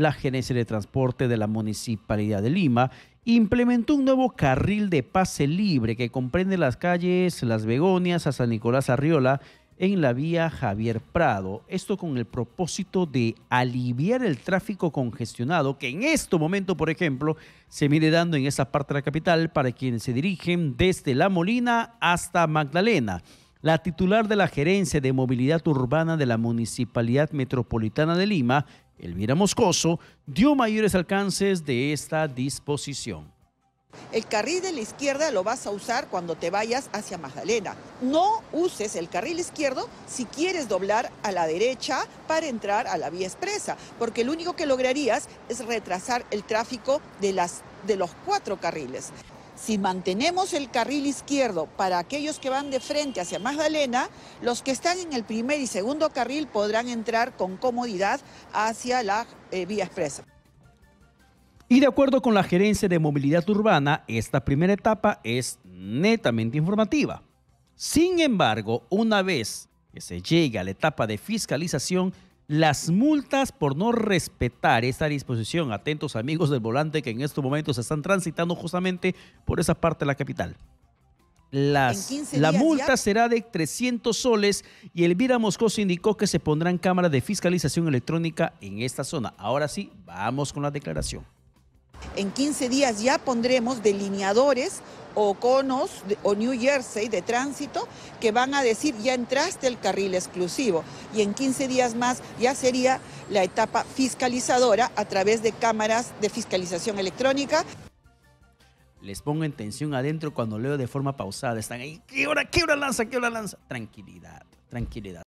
la Gerencia de Transporte de la Municipalidad de Lima implementó un nuevo carril de pase libre que comprende las calles Las Begonias a San Nicolás Arriola en la vía Javier Prado. Esto con el propósito de aliviar el tráfico congestionado que en este momento, por ejemplo, se mide dando en esa parte de la capital para quienes se dirigen desde La Molina hasta Magdalena. La titular de la Gerencia de Movilidad Urbana de la Municipalidad Metropolitana de Lima, Elvira Moscoso dio mayores alcances de esta disposición. El carril de la izquierda lo vas a usar cuando te vayas hacia Magdalena. No uses el carril izquierdo si quieres doblar a la derecha para entrar a la vía expresa, porque lo único que lograrías es retrasar el tráfico de, las, de los cuatro carriles. Si mantenemos el carril izquierdo para aquellos que van de frente hacia Magdalena, los que están en el primer y segundo carril podrán entrar con comodidad hacia la eh, vía expresa. Y de acuerdo con la Gerencia de Movilidad Urbana, esta primera etapa es netamente informativa. Sin embargo, una vez que se llegue a la etapa de fiscalización, las multas por no respetar esta disposición, atentos amigos del volante que en estos momentos se están transitando justamente por esa parte de la capital. la multa será de 300 soles y Elvira Moscoso indicó que se pondrán cámaras de fiscalización electrónica en esta zona. Ahora sí, vamos con la declaración. En 15 días ya pondremos delineadores o conos o New Jersey de tránsito que van a decir ya entraste el carril exclusivo y en 15 días más ya sería la etapa fiscalizadora a través de cámaras de fiscalización electrónica. Les pongo en tensión adentro cuando leo de forma pausada. Están ahí, ¿qué hora, qué hora lanza, qué hora lanza? Tranquilidad, tranquilidad.